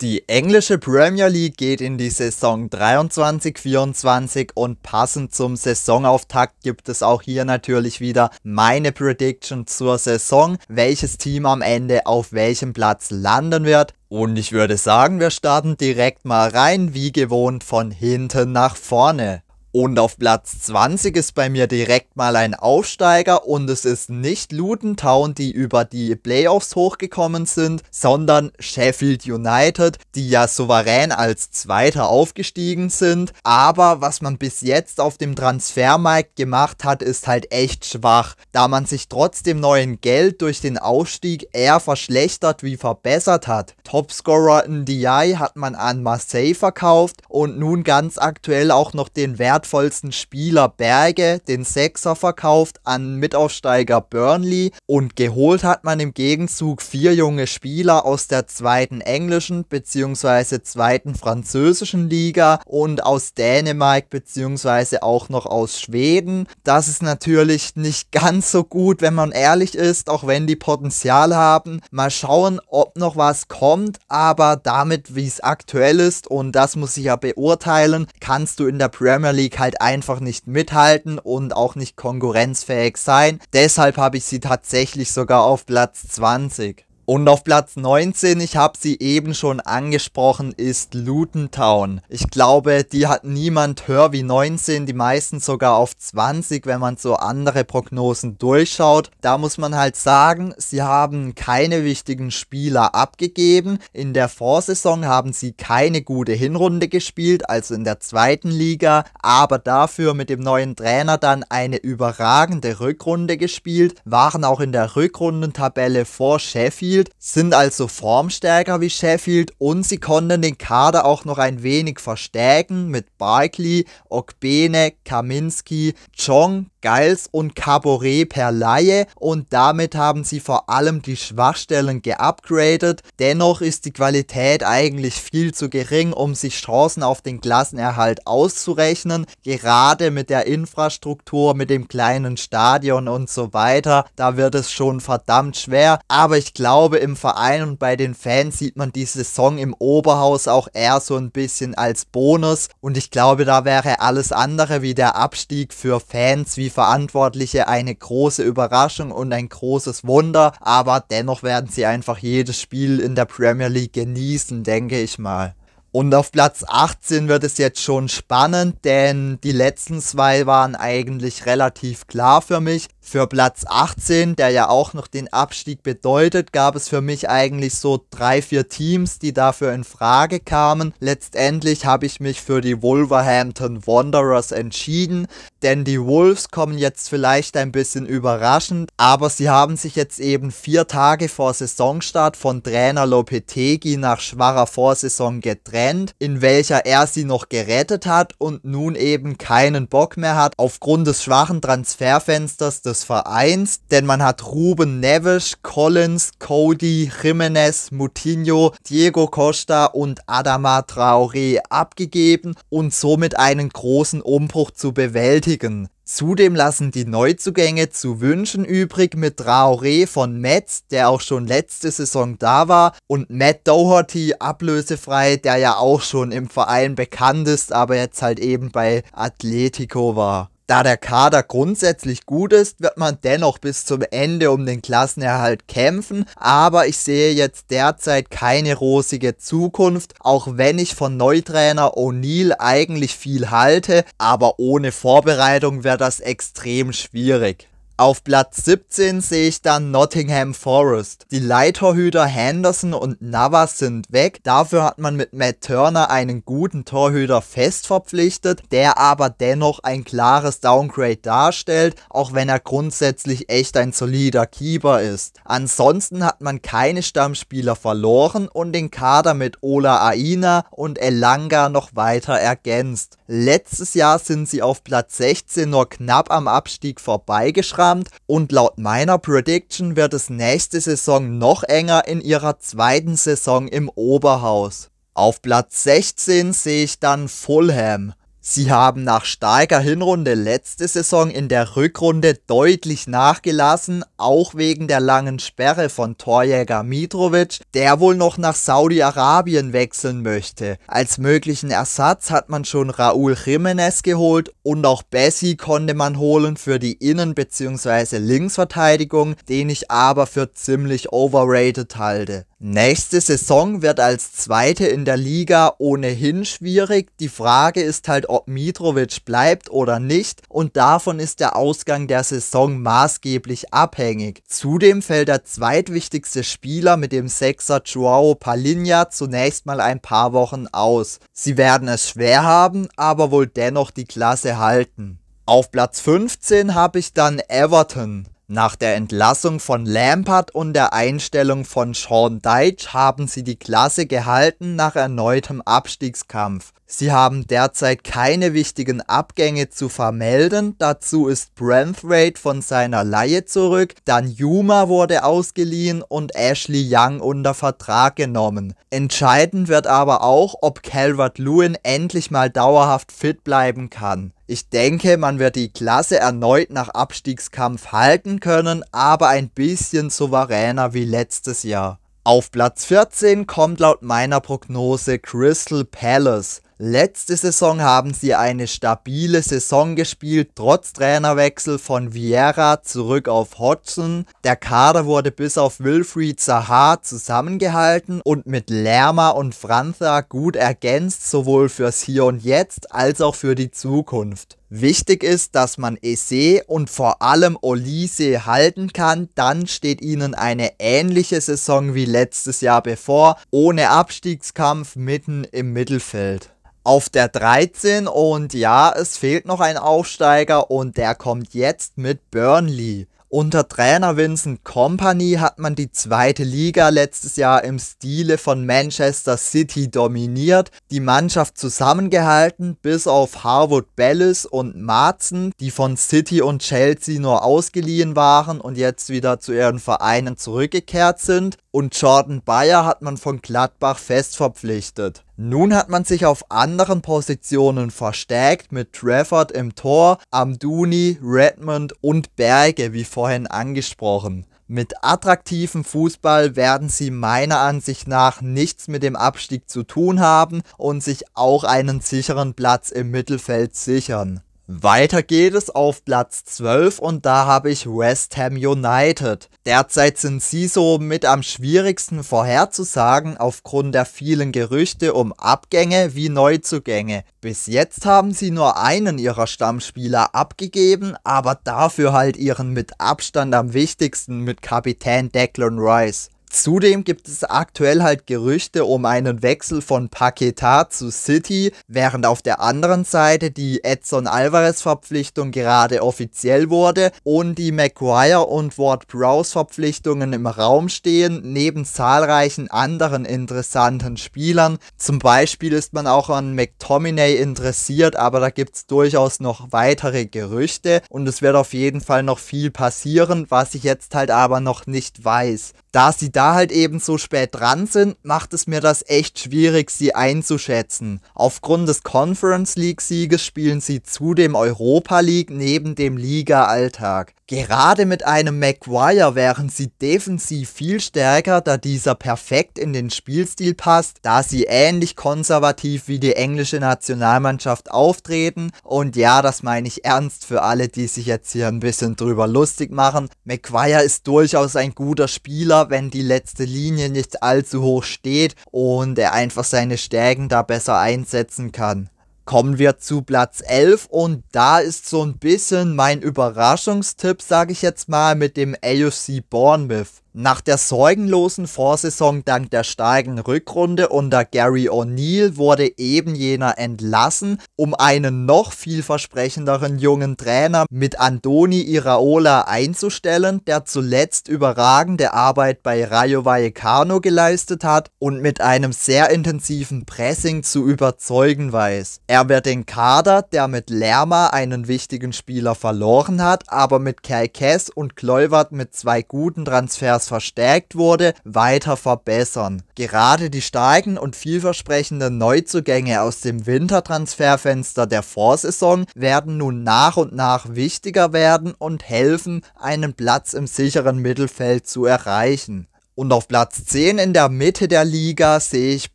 Die englische Premier League geht in die Saison 23-24 und passend zum Saisonauftakt gibt es auch hier natürlich wieder meine Prediction zur Saison, welches Team am Ende auf welchem Platz landen wird. Und ich würde sagen, wir starten direkt mal rein, wie gewohnt, von hinten nach vorne. Und auf Platz 20 ist bei mir direkt mal ein Aufsteiger und es ist nicht Luton die über die Playoffs hochgekommen sind, sondern Sheffield United, die ja souverän als Zweiter aufgestiegen sind. Aber was man bis jetzt auf dem Transfermarkt gemacht hat, ist halt echt schwach, da man sich trotz dem neuen Geld durch den Aufstieg eher verschlechtert wie verbessert hat. Topscorer Ndiaye hat man an Marseille verkauft und nun ganz aktuell auch noch den Wert wertvollsten Spieler Berge, den Sechser verkauft an Mitaufsteiger Burnley und geholt hat man im Gegenzug vier junge Spieler aus der zweiten englischen bzw. zweiten französischen Liga und aus Dänemark bzw. auch noch aus Schweden. Das ist natürlich nicht ganz so gut, wenn man ehrlich ist, auch wenn die Potenzial haben. Mal schauen, ob noch was kommt, aber damit, wie es aktuell ist, und das muss ich ja beurteilen, kannst du in der Premier League League halt einfach nicht mithalten und auch nicht konkurrenzfähig sein. Deshalb habe ich sie tatsächlich sogar auf Platz 20. Und auf Platz 19, ich habe sie eben schon angesprochen, ist Lutentown. Ich glaube, die hat niemand höher wie 19, die meisten sogar auf 20, wenn man so andere Prognosen durchschaut. Da muss man halt sagen, sie haben keine wichtigen Spieler abgegeben. In der Vorsaison haben sie keine gute Hinrunde gespielt, also in der zweiten Liga, aber dafür mit dem neuen Trainer dann eine überragende Rückrunde gespielt, waren auch in der Rückrundentabelle vor Sheffield Sheffield, sind also formstärker wie Sheffield und sie konnten den Kader auch noch ein wenig verstärken mit Barkley, Okbene, Kaminski, Chong, Geils und Cabaret per Laie und damit haben sie vor allem die Schwachstellen geupgradet. Dennoch ist die Qualität eigentlich viel zu gering, um sich Chancen auf den Klassenerhalt auszurechnen. Gerade mit der Infrastruktur, mit dem kleinen Stadion und so weiter, da wird es schon verdammt schwer. Aber ich glaube, im Verein und bei den Fans sieht man die Saison im Oberhaus auch eher so ein bisschen als Bonus. Und ich glaube, da wäre alles andere wie der Abstieg für Fans wie die Verantwortliche eine große Überraschung und ein großes Wunder, aber dennoch werden sie einfach jedes Spiel in der Premier League genießen, denke ich mal. Und auf Platz 18 wird es jetzt schon spannend, denn die letzten zwei waren eigentlich relativ klar für mich für Platz 18, der ja auch noch den Abstieg bedeutet, gab es für mich eigentlich so drei, vier Teams, die dafür in Frage kamen. Letztendlich habe ich mich für die Wolverhampton Wanderers entschieden, denn die Wolves kommen jetzt vielleicht ein bisschen überraschend, aber sie haben sich jetzt eben vier Tage vor Saisonstart von Trainer Lopetegi nach schwacher Vorsaison getrennt, in welcher er sie noch gerettet hat und nun eben keinen Bock mehr hat aufgrund des schwachen Transferfensters des des Vereins, denn man hat Ruben Neves, Collins, Cody, Jimenez, Moutinho, Diego Costa und Adama Traoré abgegeben und somit einen großen Umbruch zu bewältigen. Zudem lassen die Neuzugänge zu wünschen übrig mit Traoré von Metz, der auch schon letzte Saison da war, und Matt Doherty ablösefrei, der ja auch schon im Verein bekannt ist, aber jetzt halt eben bei Atletico war. Da der Kader grundsätzlich gut ist, wird man dennoch bis zum Ende um den Klassenerhalt kämpfen, aber ich sehe jetzt derzeit keine rosige Zukunft, auch wenn ich von Neutrainer O'Neill eigentlich viel halte, aber ohne Vorbereitung wäre das extrem schwierig. Auf Platz 17 sehe ich dann Nottingham Forest. Die Leittorhüter Henderson und Navas sind weg. Dafür hat man mit Matt Turner einen guten Torhüter fest verpflichtet, der aber dennoch ein klares Downgrade darstellt, auch wenn er grundsätzlich echt ein solider Keeper ist. Ansonsten hat man keine Stammspieler verloren und den Kader mit Ola Aina und Elanga noch weiter ergänzt. Letztes Jahr sind sie auf Platz 16 nur knapp am Abstieg vorbeigeschraubt Abend und laut meiner Prediction wird es nächste Saison noch enger in ihrer zweiten Saison im Oberhaus. Auf Platz 16 sehe ich dann Fulham. Sie haben nach starker Hinrunde letzte Saison in der Rückrunde deutlich nachgelassen, auch wegen der langen Sperre von Torjäger Mitrovic, der wohl noch nach Saudi-Arabien wechseln möchte. Als möglichen Ersatz hat man schon Raúl Jiménez geholt und auch Bessie konnte man holen für die Innen- bzw. Linksverteidigung, den ich aber für ziemlich overrated halte. Nächste Saison wird als zweite in der Liga ohnehin schwierig. Die Frage ist halt, ob Mitrovic bleibt oder nicht und davon ist der Ausgang der Saison maßgeblich abhängig. Zudem fällt der zweitwichtigste Spieler mit dem Sechser Joao Palinha zunächst mal ein paar Wochen aus. Sie werden es schwer haben, aber wohl dennoch die Klasse halten. Auf Platz 15 habe ich dann Everton. Nach der Entlassung von Lampard und der Einstellung von Sean Deitch haben sie die Klasse gehalten nach erneutem Abstiegskampf. Sie haben derzeit keine wichtigen Abgänge zu vermelden, dazu ist Branthwaite von seiner Laie zurück, dann Yuma wurde ausgeliehen und Ashley Young unter Vertrag genommen. Entscheidend wird aber auch, ob Calvert-Lewin endlich mal dauerhaft fit bleiben kann. Ich denke, man wird die Klasse erneut nach Abstiegskampf halten können, aber ein bisschen souveräner wie letztes Jahr. Auf Platz 14 kommt laut meiner Prognose Crystal Palace. Letzte Saison haben sie eine stabile Saison gespielt, trotz Trainerwechsel von Vieira zurück auf Hodgson. Der Kader wurde bis auf Wilfried Zaha zusammengehalten und mit Lerma und Franza gut ergänzt, sowohl fürs Hier und Jetzt als auch für die Zukunft. Wichtig ist, dass man Ese und vor allem Olise halten kann, dann steht ihnen eine ähnliche Saison wie letztes Jahr bevor, ohne Abstiegskampf mitten im Mittelfeld auf der 13 und ja, es fehlt noch ein Aufsteiger und der kommt jetzt mit Burnley. Unter Trainer Vincent Company hat man die zweite Liga letztes Jahr im Stile von Manchester City dominiert, die Mannschaft zusammengehalten, bis auf Harwood Bellis und Marzen, die von City und Chelsea nur ausgeliehen waren und jetzt wieder zu ihren Vereinen zurückgekehrt sind und Jordan Bayer hat man von Gladbach fest verpflichtet. Nun hat man sich auf anderen Positionen verstärkt mit Trafford im Tor, Amduni, Redmond und Berge, wie vorhin angesprochen. Mit attraktivem Fußball werden sie meiner Ansicht nach nichts mit dem Abstieg zu tun haben und sich auch einen sicheren Platz im Mittelfeld sichern. Weiter geht es auf Platz 12 und da habe ich West Ham United. Derzeit sind sie so mit am schwierigsten vorherzusagen aufgrund der vielen Gerüchte um Abgänge wie Neuzugänge. Bis jetzt haben sie nur einen ihrer Stammspieler abgegeben, aber dafür halt ihren mit Abstand am wichtigsten mit Kapitän Declan Rice. Zudem gibt es aktuell halt Gerüchte um einen Wechsel von Paqueta zu City, während auf der anderen Seite die Edson Alvarez Verpflichtung gerade offiziell wurde und die Maguire und Ward Prowse Verpflichtungen im Raum stehen, neben zahlreichen anderen interessanten Spielern. Zum Beispiel ist man auch an McTominay interessiert, aber da gibt es durchaus noch weitere Gerüchte und es wird auf jeden Fall noch viel passieren, was ich jetzt halt aber noch nicht weiß da sie da halt eben so spät dran sind, macht es mir das echt schwierig, sie einzuschätzen. Aufgrund des Conference League Sieges spielen sie zudem Europa League neben dem Liga-Alltag. Gerade mit einem Maguire wären sie defensiv viel stärker, da dieser perfekt in den Spielstil passt, da sie ähnlich konservativ wie die englische Nationalmannschaft auftreten. Und ja, das meine ich ernst für alle, die sich jetzt hier ein bisschen drüber lustig machen. Maguire ist durchaus ein guter Spieler, wenn die letzte Linie nicht allzu hoch steht und er einfach seine Stärken da besser einsetzen kann. Kommen wir zu Platz 11 und da ist so ein bisschen mein Überraschungstipp, sage ich jetzt mal, mit dem AFC Bournemouth. Nach der sorgenlosen Vorsaison dank der starken Rückrunde unter Gary O'Neill wurde eben jener entlassen, um einen noch vielversprechenderen jungen Trainer mit Andoni Iraola einzustellen, der zuletzt überragende Arbeit bei Rayo Vallecano geleistet hat und mit einem sehr intensiven Pressing zu überzeugen weiß. Er wird den Kader, der mit Lerma einen wichtigen Spieler verloren hat, aber mit Kai Kess und Kloivert mit zwei guten Transfers das verstärkt wurde, weiter verbessern. Gerade die starken und vielversprechenden Neuzugänge aus dem Wintertransferfenster der Vorsaison werden nun nach und nach wichtiger werden und helfen, einen Platz im sicheren Mittelfeld zu erreichen. Und auf Platz 10 in der Mitte der Liga sehe ich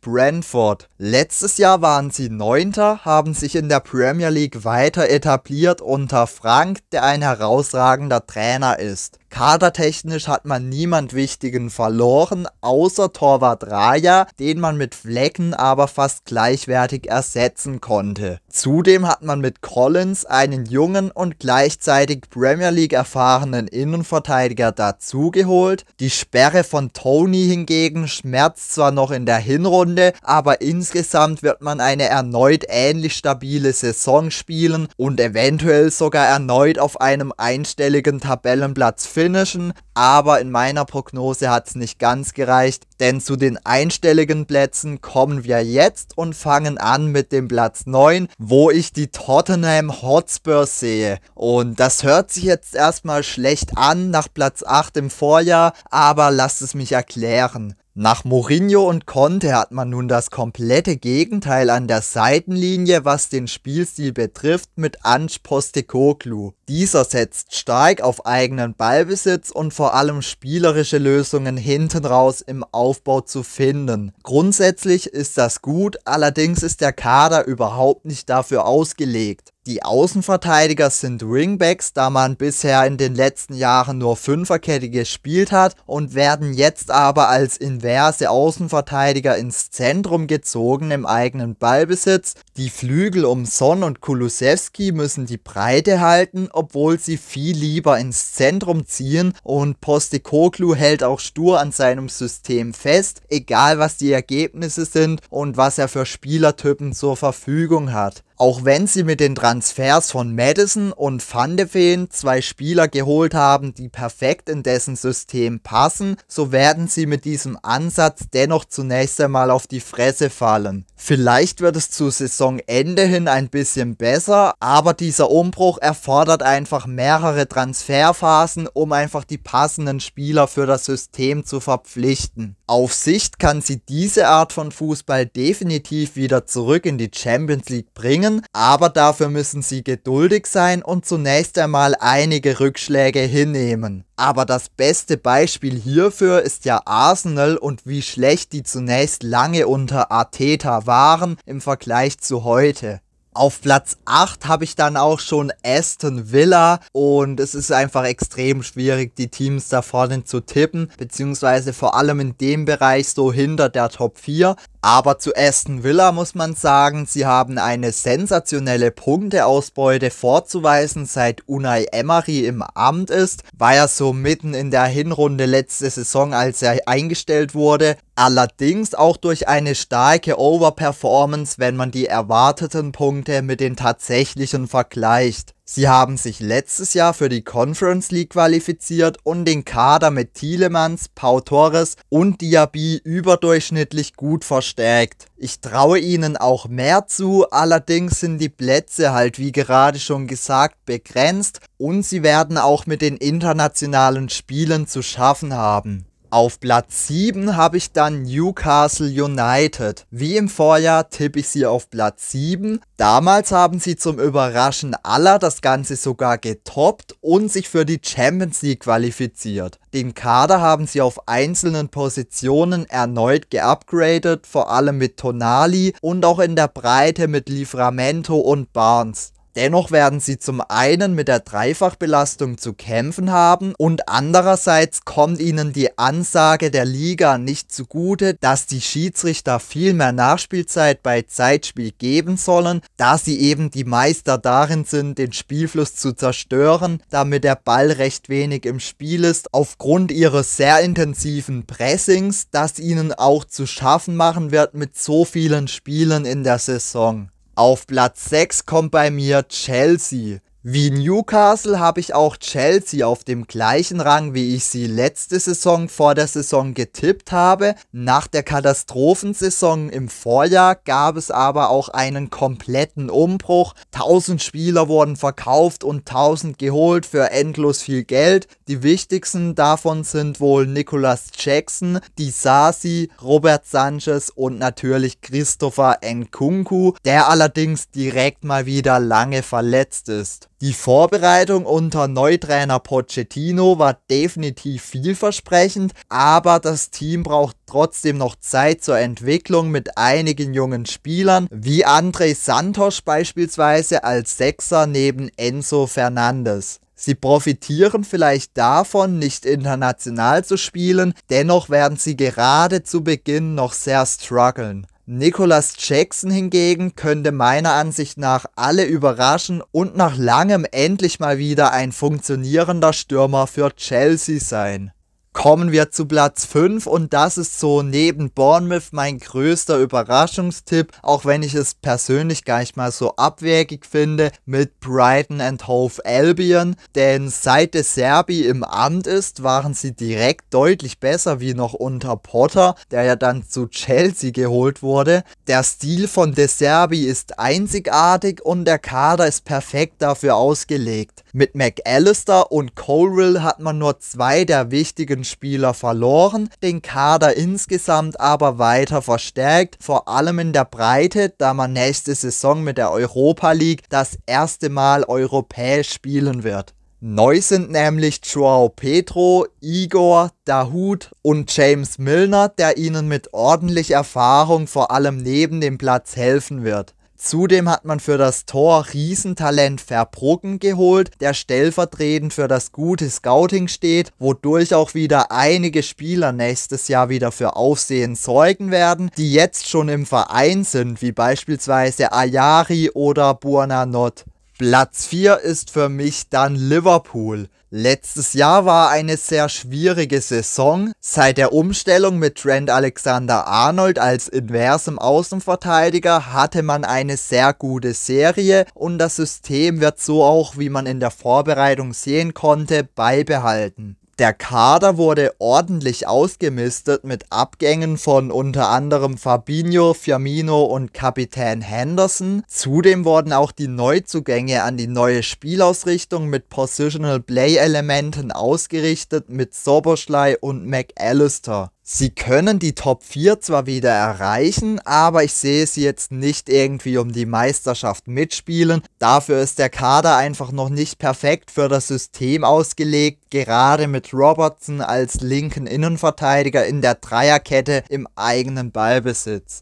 Brentford. Letztes Jahr waren sie 9. haben sich in der Premier League weiter etabliert unter Frank, der ein herausragender Trainer ist. Kadertechnisch hat man niemand Wichtigen verloren, außer Torwart Raya, den man mit Flecken aber fast gleichwertig ersetzen konnte. Zudem hat man mit Collins einen jungen und gleichzeitig Premier League erfahrenen Innenverteidiger dazugeholt. Die Sperre von Tony hingegen schmerzt zwar noch in der Hinrunde, aber insgesamt wird man eine erneut ähnlich stabile Saison spielen und eventuell sogar erneut auf einem einstelligen Tabellenplatz finishen, aber in meiner Prognose hat es nicht ganz gereicht, denn zu den einstelligen Plätzen kommen wir jetzt und fangen an mit dem Platz 9, wo ich die Tottenham Hotspur sehe. Und das hört sich jetzt erstmal schlecht an nach Platz 8 im Vorjahr, aber lasst es mich erklären. Nach Mourinho und Conte hat man nun das komplette Gegenteil an der Seitenlinie, was den Spielstil betrifft, mit Ange Postecoglou. Dieser setzt stark auf eigenen Ballbesitz und vor allem spielerische Lösungen hinten raus im Aufbau zu finden. Grundsätzlich ist das gut, allerdings ist der Kader überhaupt nicht dafür ausgelegt. Die Außenverteidiger sind Ringbacks, da man bisher in den letzten Jahren nur Fünferkette gespielt hat und werden jetzt aber als inverse Außenverteidiger ins Zentrum gezogen im eigenen Ballbesitz. Die Flügel um Son und Kulusewski müssen die Breite halten obwohl sie viel lieber ins Zentrum ziehen und Postekoglu hält auch stur an seinem System fest, egal was die Ergebnisse sind und was er für Spielertypen zur Verfügung hat. Auch wenn sie mit den Transfers von Madison und Van de Ven zwei Spieler geholt haben, die perfekt in dessen System passen, so werden sie mit diesem Ansatz dennoch zunächst einmal auf die Fresse fallen. Vielleicht wird es zu Saisonende hin ein bisschen besser, aber dieser Umbruch erfordert einfach mehrere Transferphasen, um einfach die passenden Spieler für das System zu verpflichten. Auf Sicht kann sie diese Art von Fußball definitiv wieder zurück in die Champions League bringen bringen, aber dafür müssen sie geduldig sein und zunächst einmal einige Rückschläge hinnehmen. Aber das beste Beispiel hierfür ist ja Arsenal und wie schlecht die zunächst lange unter Arteta waren im Vergleich zu heute. Auf Platz 8 habe ich dann auch schon Aston Villa und es ist einfach extrem schwierig, die Teams da vorne zu tippen, beziehungsweise vor allem in dem Bereich so hinter der Top 4. Aber zu Aston Villa muss man sagen, sie haben eine sensationelle Punkteausbeute vorzuweisen, seit Unai Emery im Amt ist. War ja so mitten in der Hinrunde letzte Saison, als er eingestellt wurde. Allerdings auch durch eine starke Overperformance, wenn man die erwarteten Punkte mit den tatsächlichen vergleicht. Sie haben sich letztes Jahr für die Conference League qualifiziert und den Kader mit Thielemans, Pau Torres und Diaby überdurchschnittlich gut verstärkt. Ich traue ihnen auch mehr zu, allerdings sind die Plätze halt wie gerade schon gesagt begrenzt und sie werden auch mit den internationalen Spielen zu schaffen haben. Auf Platz 7 habe ich dann Newcastle United. Wie im Vorjahr tippe ich sie auf Platz 7. Damals haben sie zum Überraschen aller das Ganze sogar getoppt und sich für die Champions League qualifiziert. Den Kader haben sie auf einzelnen Positionen erneut geupgradet, vor allem mit Tonali und auch in der Breite mit Livramento und Barnes. Dennoch werden sie zum einen mit der Dreifachbelastung zu kämpfen haben und andererseits kommt ihnen die Ansage der Liga nicht zugute, dass die Schiedsrichter viel mehr Nachspielzeit bei Zeitspiel geben sollen, da sie eben die Meister darin sind, den Spielfluss zu zerstören, damit der Ball recht wenig im Spiel ist, aufgrund ihres sehr intensiven Pressings, das ihnen auch zu schaffen machen wird mit so vielen Spielen in der Saison. Auf Platz 6 kommt bei mir Chelsea. Wie Newcastle habe ich auch Chelsea auf dem gleichen Rang, wie ich sie letzte Saison vor der Saison getippt habe. Nach der Katastrophensaison im Vorjahr gab es aber auch einen kompletten Umbruch. 1000 Spieler wurden verkauft und 1000 geholt für endlos viel Geld. Die wichtigsten davon sind wohl Nicolas Jackson, die Sasi, Robert Sanchez und natürlich Christopher Nkunku, der allerdings direkt mal wieder lange verletzt ist. Die Vorbereitung unter Neutrainer Pochettino war definitiv vielversprechend, aber das Team braucht trotzdem noch Zeit zur Entwicklung mit einigen jungen Spielern, wie André Santos beispielsweise als Sechser neben Enzo Fernandes. Sie profitieren vielleicht davon, nicht international zu spielen, dennoch werden sie gerade zu Beginn noch sehr strugglen. Nicholas Jackson hingegen könnte meiner Ansicht nach alle überraschen und nach langem endlich mal wieder ein funktionierender Stürmer für Chelsea sein. Kommen wir zu Platz 5 und das ist so neben Bournemouth mein größter Überraschungstipp, auch wenn ich es persönlich gar nicht mal so abwegig finde mit Brighton and Hove Albion, denn seit der Serbi im Amt ist, waren sie direkt deutlich besser wie noch unter Potter, der ja dann zu Chelsea geholt wurde. Der Stil von De Serbi ist einzigartig und der Kader ist perfekt dafür ausgelegt. Mit McAllister und Colerill hat man nur zwei der wichtigen Spieler verloren, den Kader insgesamt aber weiter verstärkt, vor allem in der Breite, da man nächste Saison mit der Europa League das erste Mal europäisch spielen wird. Neu sind nämlich Joao Petro, Igor, Dahut und James Milner, der ihnen mit ordentlich Erfahrung vor allem neben dem Platz helfen wird. Zudem hat man für das Tor Riesentalent Verbruggen geholt, der stellvertretend für das gute Scouting steht, wodurch auch wieder einige Spieler nächstes Jahr wieder für Aufsehen sorgen werden, die jetzt schon im Verein sind, wie beispielsweise Ayari oder Buonanot. Platz 4 ist für mich dann Liverpool. Letztes Jahr war eine sehr schwierige Saison. Seit der Umstellung mit Trent Alexander-Arnold als inversem Außenverteidiger hatte man eine sehr gute Serie und das System wird so auch, wie man in der Vorbereitung sehen konnte, beibehalten der Kader wurde ordentlich ausgemistet mit Abgängen von unter anderem Fabinho, Firmino und Kapitän Henderson. Zudem wurden auch die Neuzugänge an die neue Spielausrichtung mit Positional Play Elementen ausgerichtet mit Soberschlei und McAllister. Sie können die Top 4 zwar wieder erreichen, aber ich sehe sie jetzt nicht irgendwie um die Meisterschaft mitspielen. Dafür ist der Kader einfach noch nicht perfekt für das System ausgelegt, gerade mit Robertson als linken Innenverteidiger in der Dreierkette im eigenen Ballbesitz.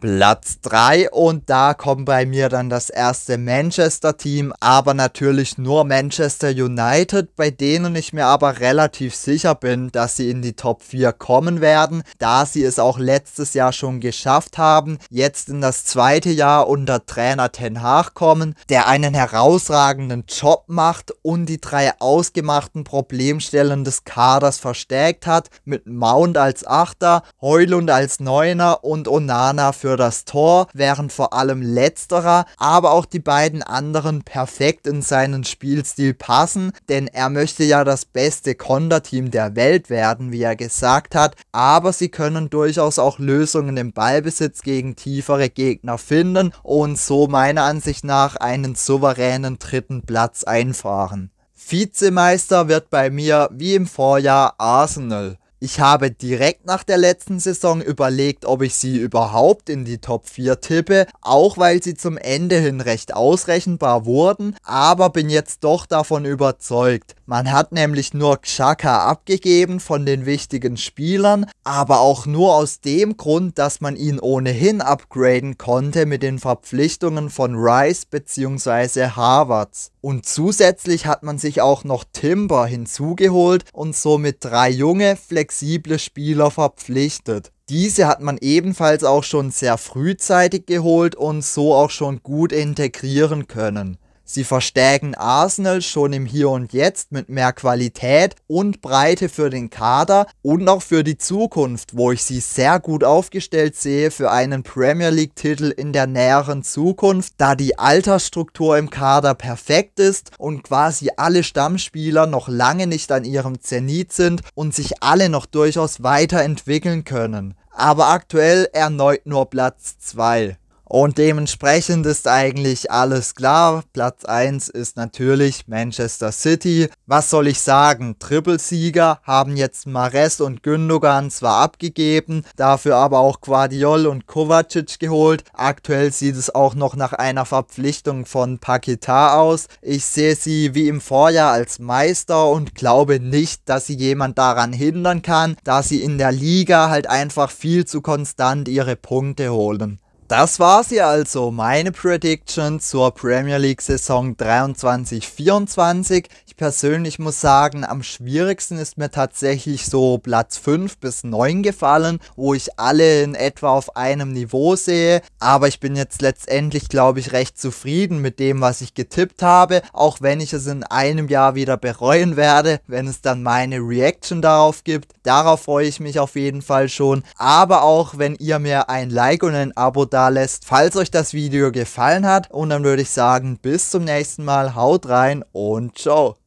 Platz 3 und da kommt bei mir dann das erste Manchester-Team, aber natürlich nur Manchester United, bei denen ich mir aber relativ sicher bin, dass sie in die Top 4 kommen werden, da sie es auch letztes Jahr schon geschafft haben, jetzt in das zweite Jahr unter Trainer Ten Hag kommen, der einen herausragenden Job macht und die drei ausgemachten Problemstellen des Kaders verstärkt hat, mit Mount als Achter, Heulund als Neuner und Onana für für das Tor, während vor allem letzterer, aber auch die beiden anderen perfekt in seinen Spielstil passen, denn er möchte ja das beste Konterteam der Welt werden, wie er gesagt hat, aber sie können durchaus auch Lösungen im Ballbesitz gegen tiefere Gegner finden und so meiner Ansicht nach einen souveränen dritten Platz einfahren. Vizemeister wird bei mir wie im Vorjahr Arsenal. Ich habe direkt nach der letzten Saison überlegt, ob ich sie überhaupt in die Top 4 tippe, auch weil sie zum Ende hin recht ausrechenbar wurden, aber bin jetzt doch davon überzeugt. Man hat nämlich nur Xhaka abgegeben von den wichtigen Spielern, aber auch nur aus dem Grund, dass man ihn ohnehin upgraden konnte mit den Verpflichtungen von Rice bzw. Harvards. Und zusätzlich hat man sich auch noch Timber hinzugeholt und somit drei junge, flexible flexible Spieler verpflichtet. Diese hat man ebenfalls auch schon sehr frühzeitig geholt und so auch schon gut integrieren können. Sie verstärken Arsenal schon im Hier und Jetzt mit mehr Qualität und Breite für den Kader und auch für die Zukunft, wo ich sie sehr gut aufgestellt sehe für einen Premier League-Titel in der näheren Zukunft, da die Altersstruktur im Kader perfekt ist und quasi alle Stammspieler noch lange nicht an ihrem Zenit sind und sich alle noch durchaus weiterentwickeln können. Aber aktuell erneut nur Platz 2. Und dementsprechend ist eigentlich alles klar. Platz 1 ist natürlich Manchester City. Was soll ich sagen? Trippelsieger haben jetzt Mares und Gündogan zwar abgegeben, dafür aber auch Guardiol und Kovacic geholt. Aktuell sieht es auch noch nach einer Verpflichtung von Paqueta aus. Ich sehe sie wie im Vorjahr als Meister und glaube nicht, dass sie jemand daran hindern kann, da sie in der Liga halt einfach viel zu konstant ihre Punkte holen. Das war sie also, meine Prediction zur Premier League Saison 23-24. Ich persönlich muss sagen, am schwierigsten ist mir tatsächlich so Platz 5 bis 9 gefallen, wo ich alle in etwa auf einem Niveau sehe. Aber ich bin jetzt letztendlich, glaube ich, recht zufrieden mit dem, was ich getippt habe, auch wenn ich es in einem Jahr wieder bereuen werde, wenn es dann meine Reaction darauf gibt. Darauf freue ich mich auf jeden Fall schon. Aber auch wenn ihr mir ein Like und ein Abo da da lässt, falls euch das Video gefallen hat. Und dann würde ich sagen, bis zum nächsten Mal. Haut rein und ciao.